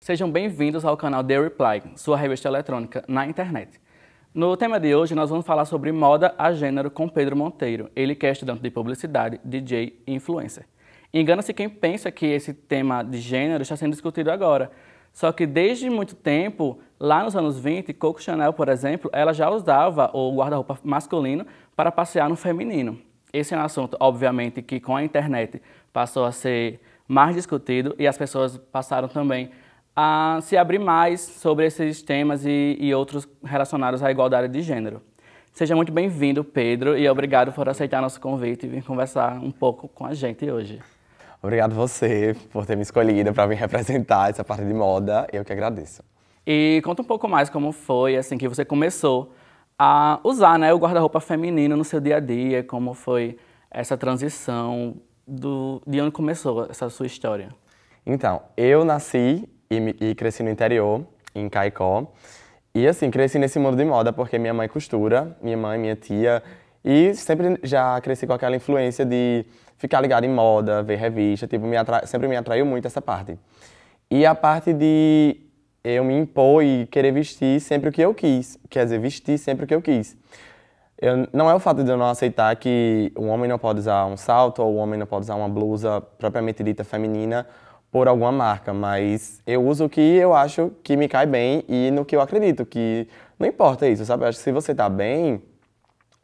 Sejam bem-vindos ao canal The Reply, sua revista eletrônica na internet. No tema de hoje, nós vamos falar sobre moda a gênero com Pedro Monteiro, ele que é estudante de publicidade, DJ e influencer. Engana-se quem pensa que esse tema de gênero está sendo discutido agora. Só que desde muito tempo, lá nos anos 20, Coco Chanel, por exemplo, ela já usava o guarda-roupa masculino para passear no feminino. Esse é um assunto, obviamente, que com a internet passou a ser mais discutido e as pessoas passaram também a a se abrir mais sobre esses temas e, e outros relacionados à igualdade de gênero. Seja muito bem-vindo, Pedro, e obrigado por aceitar nosso convite e vir conversar um pouco com a gente hoje. Obrigado você por ter me escolhido para vir representar essa parte de moda, eu que agradeço. E conta um pouco mais como foi assim que você começou a usar, né, o guarda-roupa feminino no seu dia a dia, como foi essa transição do de onde começou essa sua história. Então, eu nasci e, e cresci no interior, em Caicó. E assim, cresci nesse mundo de moda porque minha mãe costura, minha mãe, minha tia, e sempre já cresci com aquela influência de ficar ligado em moda, ver revista, tipo, me atra... sempre me atraiu muito essa parte. E a parte de eu me impor e querer vestir sempre o que eu quis, quer dizer, vestir sempre o que eu quis. Eu, não é o fato de eu não aceitar que um homem não pode usar um salto ou um homem não pode usar uma blusa propriamente dita feminina por alguma marca, mas eu uso o que eu acho que me cai bem e no que eu acredito, que não importa isso, sabe? Eu acho que se você tá bem,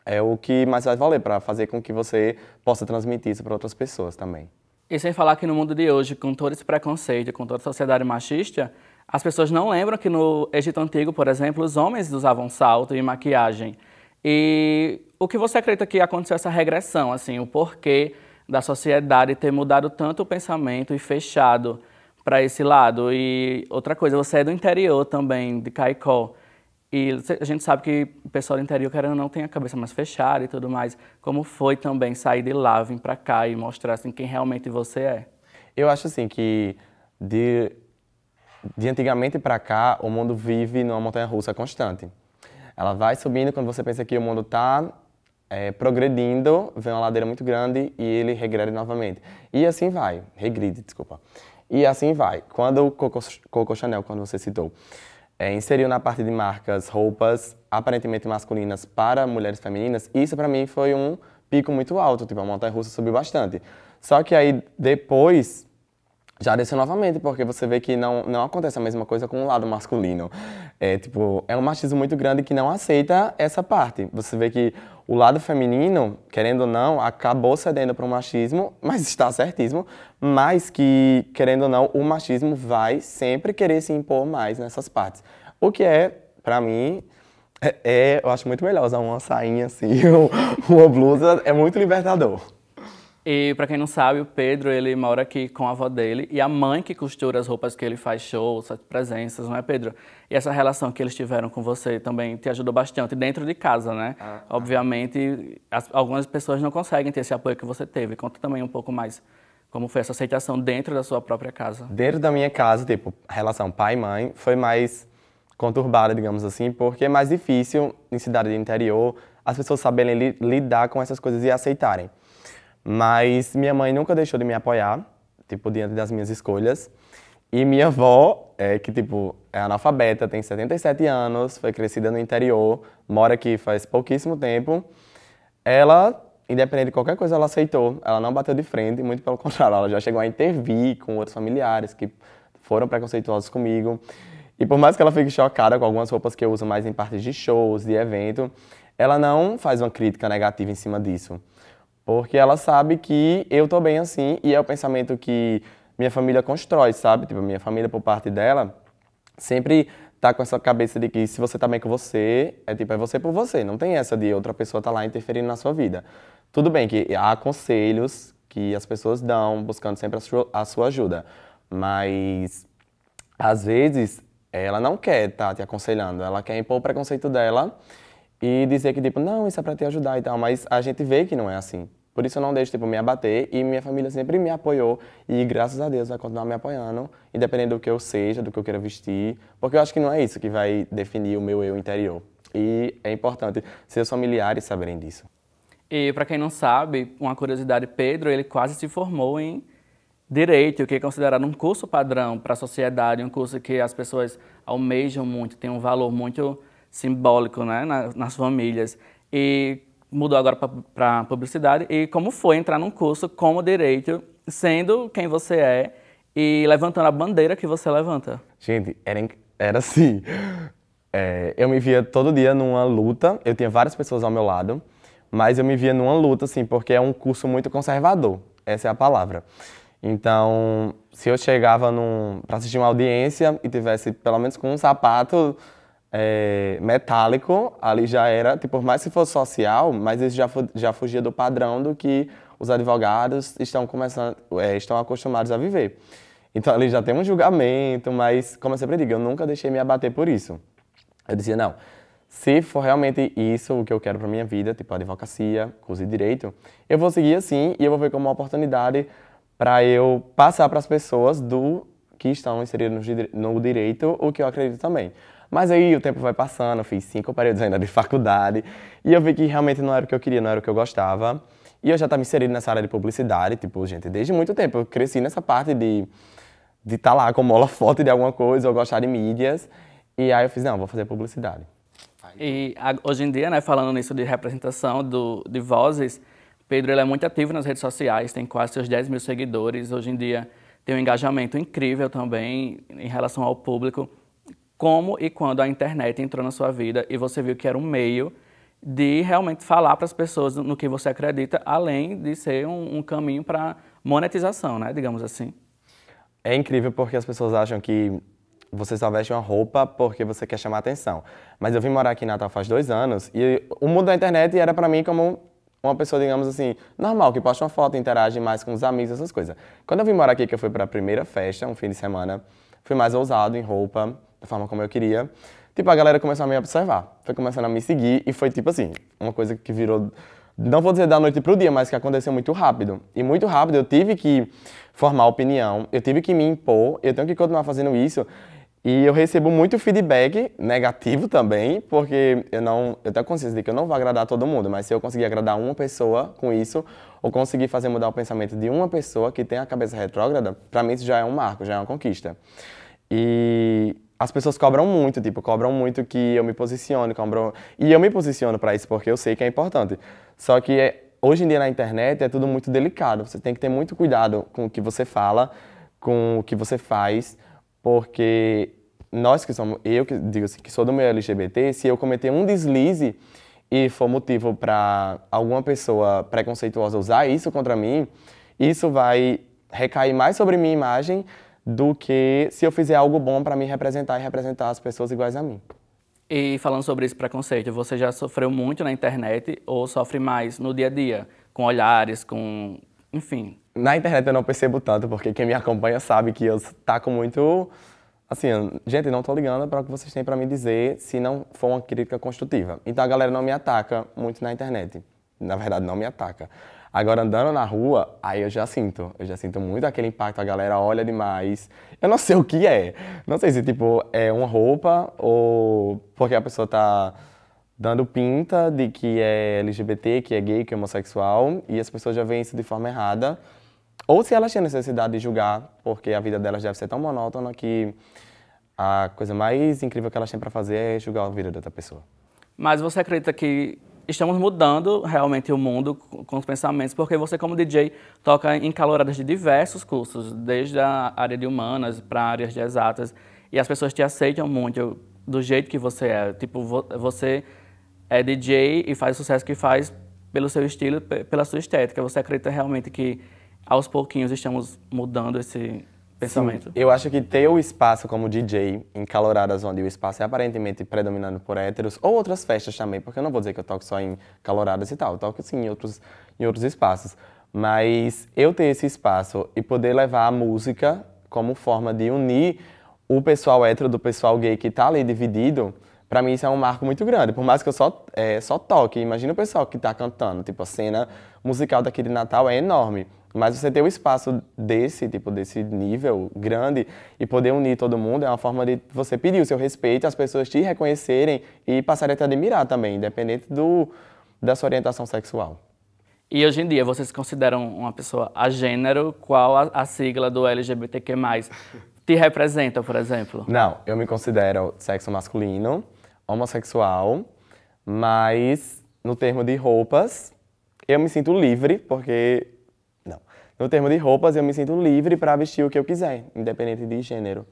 é o que mais vai valer para fazer com que você possa transmitir isso para outras pessoas também. E sem falar que no mundo de hoje, com todo esse preconceito, com toda a sociedade machista, as pessoas não lembram que no Egito Antigo, por exemplo, os homens usavam salto e maquiagem. E o que você acredita que aconteceu essa regressão, assim, o porquê da sociedade ter mudado tanto o pensamento e fechado para esse lado. E outra coisa, você é do interior também, de Caicó. E a gente sabe que o pessoal do interior, querendo não, tem a cabeça mais fechada e tudo mais. Como foi também sair de lá, vir para cá e mostrar assim, quem realmente você é? Eu acho assim que de, de antigamente para cá, o mundo vive numa montanha russa constante. Ela vai subindo quando você pensa que o mundo está é, progredindo, vem uma ladeira muito grande e ele regrede novamente. E assim vai, regride, desculpa. E assim vai. Quando o Coco, Coco Chanel, quando você citou, é, inseriu na parte de marcas roupas aparentemente masculinas para mulheres femininas, isso para mim foi um pico muito alto, tipo, a montanha-russa subiu bastante. Só que aí depois já desceu novamente, porque você vê que não, não acontece a mesma coisa com o lado masculino. É, tipo, é um machismo muito grande que não aceita essa parte. Você vê que o lado feminino, querendo ou não, acabou cedendo para o machismo, mas está certíssimo, mas que, querendo ou não, o machismo vai sempre querer se impor mais nessas partes. O que é, para mim, é, é, eu acho muito melhor usar uma sainha assim, uma blusa, é muito libertador. E para quem não sabe, o Pedro, ele mora aqui com a avó dele e a mãe que costura as roupas que ele faz shows, as presenças, não é, Pedro? E essa relação que eles tiveram com você também te ajudou bastante dentro de casa, né? Ah, tá. Obviamente, ah. As, algumas pessoas não conseguem ter esse apoio que você teve. Conta também um pouco mais como foi essa aceitação dentro da sua própria casa. Dentro da minha casa, tipo, a relação pai-mãe foi mais conturbada, digamos assim, porque é mais difícil em cidade de interior as pessoas saberem li lidar com essas coisas e aceitarem. Mas minha mãe nunca deixou de me apoiar, tipo, diante das minhas escolhas. E minha avó, é, que tipo, é analfabeta, tem 77 anos, foi crescida no interior, mora aqui faz pouquíssimo tempo. Ela, independente de qualquer coisa, ela aceitou, ela não bateu de frente, muito pelo contrário, ela já chegou a intervir com outros familiares que foram preconceituosos comigo. E por mais que ela fique chocada com algumas roupas que eu uso mais em partes de shows, de evento, ela não faz uma crítica negativa em cima disso. Porque ela sabe que eu tô bem assim e é o pensamento que minha família constrói, sabe? Tipo, minha família, por parte dela, sempre tá com essa cabeça de que se você tá bem com você, é tipo, é você por você. Não tem essa de outra pessoa tá lá interferindo na sua vida. Tudo bem que há conselhos que as pessoas dão, buscando sempre a sua, a sua ajuda. Mas, às vezes, ela não quer estar tá te aconselhando. Ela quer impor o preconceito dela e dizer que, tipo, não, isso é para te ajudar e tal, mas a gente vê que não é assim. Por isso eu não deixo, tipo, me abater e minha família sempre me apoiou e, graças a Deus, vai continuar me apoiando, independente do que eu seja, do que eu queira vestir, porque eu acho que não é isso que vai definir o meu eu interior. E é importante seus familiares saberem disso. E, para quem não sabe, uma curiosidade, Pedro, ele quase se formou em Direito, o que é considerado um curso padrão para a sociedade, um curso que as pessoas almejam muito, tem um valor muito simbólico né, nas famílias. E mudou agora para publicidade. E como foi entrar num curso como direito, sendo quem você é e levantando a bandeira que você levanta? Gente, era, era assim. É, eu me via todo dia numa luta. Eu tinha várias pessoas ao meu lado, mas eu me via numa luta, assim, porque é um curso muito conservador. Essa é a palavra. Então, se eu chegava para assistir uma audiência e tivesse pelo menos com um sapato é, metálico, ali já era, tipo, por mais que fosse social, mas isso já, já fugia do padrão do que os advogados estão começando, é, estão acostumados a viver. Então ali já tem um julgamento, mas como eu sempre digo, eu nunca deixei me abater por isso. Eu dizia, não, se for realmente isso o que eu quero para minha vida, tipo advocacia, curso de direito, eu vou seguir assim e eu vou ver como uma oportunidade para eu passar para as pessoas do que estão inseridas no direito o que eu acredito também. Mas aí o tempo vai passando, eu fiz cinco períodos ainda de faculdade e eu vi que realmente não era o que eu queria, não era o que eu gostava. E eu já estava inserido nessa área de publicidade, tipo, gente, desde muito tempo. Eu cresci nessa parte de estar de tá lá mola holofote de alguma coisa, ou gostar de mídias. E aí eu fiz, não, vou fazer publicidade. E hoje em dia, né, falando nisso de representação do, de vozes, Pedro ele é muito ativo nas redes sociais, tem quase seus 10 mil seguidores. Hoje em dia tem um engajamento incrível também em relação ao público como e quando a internet entrou na sua vida e você viu que era um meio de realmente falar para as pessoas no que você acredita, além de ser um, um caminho para monetização, né? Digamos assim. É incrível porque as pessoas acham que você só veste uma roupa porque você quer chamar atenção. Mas eu vim morar aqui em Natal faz dois anos e o mundo da internet era para mim como uma pessoa, digamos assim, normal, que posta uma foto, interage mais com os amigos, essas coisas. Quando eu vim morar aqui, que eu fui para a primeira festa, um fim de semana, fui mais ousado em roupa, da forma como eu queria, tipo, a galera começou a me observar, foi começando a me seguir e foi tipo assim, uma coisa que virou, não vou dizer da noite pro dia, mas que aconteceu muito rápido. E muito rápido eu tive que formar opinião, eu tive que me impor, eu tenho que continuar fazendo isso. E eu recebo muito feedback negativo também, porque eu não, eu tenho consciência de que eu não vou agradar todo mundo, mas se eu conseguir agradar uma pessoa com isso, ou conseguir fazer mudar o pensamento de uma pessoa que tem a cabeça retrógrada, para mim isso já é um marco, já é uma conquista. E as pessoas cobram muito, tipo, cobram muito que eu me posicione, cobram... E eu me posiciono para isso porque eu sei que é importante. Só que é, hoje em dia na internet é tudo muito delicado. Você tem que ter muito cuidado com o que você fala, com o que você faz, porque nós que somos, eu que digo assim, que sou do meio LGBT, se eu cometer um deslize e for motivo para alguma pessoa preconceituosa usar isso contra mim, isso vai recair mais sobre minha imagem do que se eu fizer algo bom para me representar e representar as pessoas iguais a mim. E falando sobre esse preconceito, você já sofreu muito na internet ou sofre mais no dia a dia, com olhares, com. enfim. Na internet eu não percebo tanto, porque quem me acompanha sabe que eu taco tá muito. Assim, gente, não tô ligando para o que vocês têm para me dizer se não for uma crítica construtiva. Então a galera não me ataca muito na internet. Na verdade, não me ataca. Agora, andando na rua, aí eu já sinto. Eu já sinto muito aquele impacto, a galera olha demais. Eu não sei o que é. Não sei se, tipo, é uma roupa ou porque a pessoa tá dando pinta de que é LGBT, que é gay, que é homossexual, e as pessoas já veem isso de forma errada. Ou se elas têm necessidade de julgar, porque a vida delas deve ser tão monótona que a coisa mais incrível que elas têm para fazer é julgar a vida da outra pessoa. Mas você acredita que estamos mudando realmente o mundo com os pensamentos, porque você como DJ toca em caloradas de diversos cursos, desde a área de humanas para áreas de exatas, e as pessoas te aceitam muito do jeito que você é. Tipo, você é DJ e faz o sucesso que faz pelo seu estilo, pela sua estética. Você acredita realmente que aos pouquinhos estamos mudando esse pensamento. Sim, eu acho que ter o espaço como DJ em caloradas onde o espaço é aparentemente predominado por héteros ou outras festas também, porque eu não vou dizer que eu toco só em caloradas e tal, eu toco sim em outros, em outros espaços. Mas eu ter esse espaço e poder levar a música como forma de unir o pessoal hétero do pessoal gay que está ali dividido, para mim isso é um marco muito grande. Por mais que eu só, é, só toque, imagina o pessoal que está cantando. Tipo, a cena musical daqui de Natal é enorme. Mas você ter um espaço desse, tipo, desse nível grande e poder unir todo mundo é uma forma de você pedir o seu respeito, as pessoas te reconhecerem e passarem a te admirar também, independente do, da sua orientação sexual. E hoje em dia, vocês consideram uma pessoa a gênero? Qual a, a sigla do LGBTQ+, te representa, por exemplo? Não, eu me considero sexo masculino, homossexual, mas no termo de roupas, eu me sinto livre, porque no termo de roupas, eu me sinto livre para vestir o que eu quiser, independente de gênero.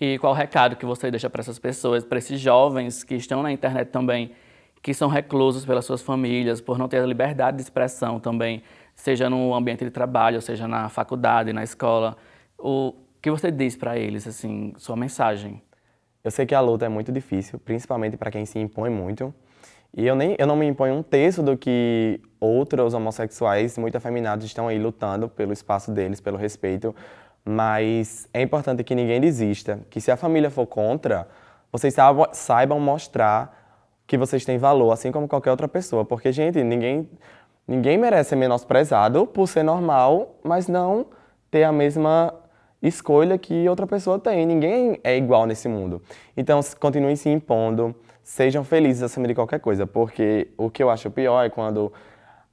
E qual o recado que você deixa para essas pessoas, para esses jovens que estão na internet também, que são reclusos pelas suas famílias, por não ter a liberdade de expressão também, seja no ambiente de trabalho, seja na faculdade, na escola? O que você diz para eles, assim, sua mensagem? Eu sei que a luta é muito difícil, principalmente para quem se impõe muito, e eu, nem, eu não me imponho um terço do que outros homossexuais muito afeminados estão aí lutando pelo espaço deles, pelo respeito. Mas é importante que ninguém desista, que se a família for contra, vocês saibam mostrar que vocês têm valor, assim como qualquer outra pessoa. Porque, gente, ninguém, ninguém merece ser menosprezado por ser normal, mas não ter a mesma escolha que outra pessoa tem. Ninguém é igual nesse mundo. Então, continuem se impondo, sejam felizes acima de qualquer coisa, porque o que eu acho pior é quando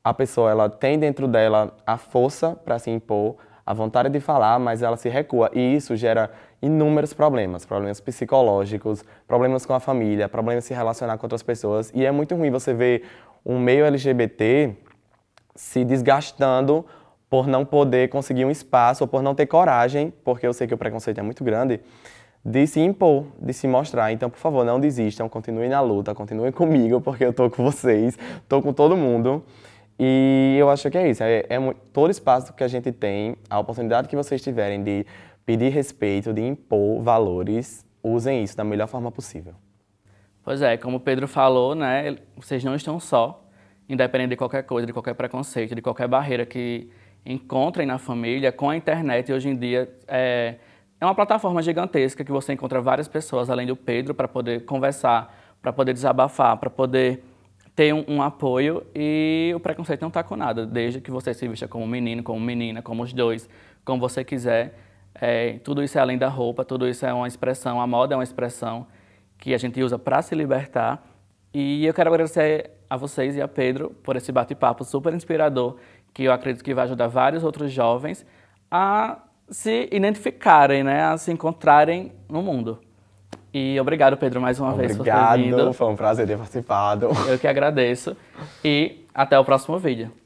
a pessoa ela tem dentro dela a força para se impor, a vontade de falar, mas ela se recua e isso gera inúmeros problemas, problemas psicológicos, problemas com a família, problemas se relacionar com outras pessoas e é muito ruim você ver um meio LGBT se desgastando por não poder conseguir um espaço ou por não ter coragem, porque eu sei que o preconceito é muito grande de se impor, de se mostrar. Então, por favor, não desistam, continuem na luta, continuem comigo, porque eu tô com vocês, tô com todo mundo. E eu acho que é isso. É, é todo espaço que a gente tem, a oportunidade que vocês tiverem de pedir respeito, de impor valores, usem isso da melhor forma possível. Pois é, como o Pedro falou, né, vocês não estão só, independente de qualquer coisa, de qualquer preconceito, de qualquer barreira que encontrem na família, com a internet hoje em dia é, é uma plataforma gigantesca que você encontra várias pessoas, além do Pedro, para poder conversar, para poder desabafar, para poder ter um, um, apoio e o preconceito não está com nada, desde que você se vista como menino, como menina, como os dois, como você quiser. É, tudo isso é além da roupa, tudo isso é uma expressão, a moda é uma expressão que a gente usa para se libertar. E eu quero agradecer a vocês e a Pedro por esse bate-papo super inspirador, que eu acredito que vai ajudar vários outros jovens a se identificarem, né? A se encontrarem no mundo. E obrigado, Pedro, mais uma obrigado, vez por ter vindo. Obrigado, foi um prazer ter participado. Eu que agradeço. E até o próximo vídeo.